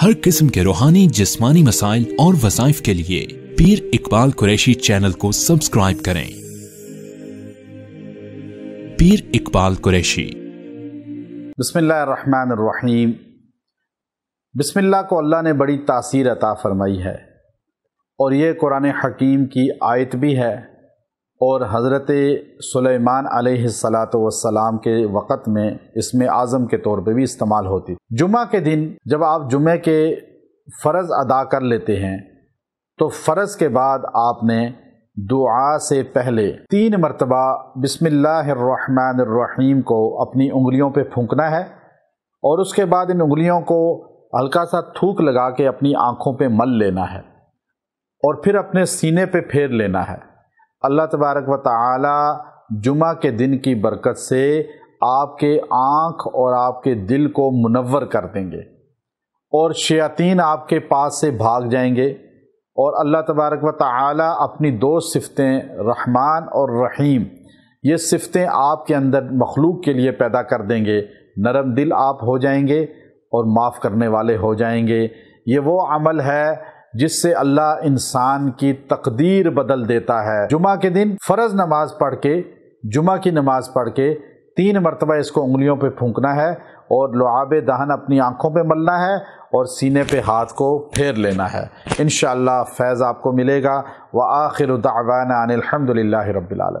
हर किस्म के रूहानी जिस्मानी मसाइल और वसाइफ के लिए पीर इकबाल कुरैशी चैनल को सब्सक्राइब करें पीर इकबाल कुरैशी बसमीम बिस्मिल्लाह को अल्लाह ने बड़ी तासीर अता फरमाई है और ये कुरान हकीम की आयत भी है और हज़रत सुलेमान सलाम के वक़्त में इसमें आज़म के तौर पे भी इस्तेमाल होती जुमा के दिन जब आप जुमे के फ़र्ज़ अदा कर लेते हैं तो फ़र्ज़ के बाद आपने दुआ से पहले तीन मरतबा बिसमीम को अपनी उंगलियों पे फूंकना है और उसके बाद इन उंगलियों को हल्का सा थूक लगा के अपनी आँखों पर मल लेना है और फिर अपने सीने पर फेर लेना है अल्लाह तबारक व ताली जुमा के दिन की बरकत से आपके आँख और आपके दिल को मुनवर कर देंगे और शयातीन आपके पास से भाग जाएंगे और अल्लाह तबारक व ताली अपनी दो सिफतें रहमान और रहीम ये सिफतें आपके अंदर मखलूक के लिए पैदा कर देंगे नरम दिल आप हो जाएंगे और माफ़ करने वाले हो जाएंगे ये वो अमल है जिससे अल्लाह इंसान की तकदीर बदल देता है जुमा के दिन फ़र्ज नमाज पढ़ के जुमा की नमाज पढ़ के तीन मरतबा इसको उंगलियों पे फूंकना है और लुआब दहन अपनी आँखों पे मलना है और सीने पे हाथ को फेर लेना है इन फैज़ आपको मिलेगा व आखिर दावाना अनिलहमदिल्ला रबालम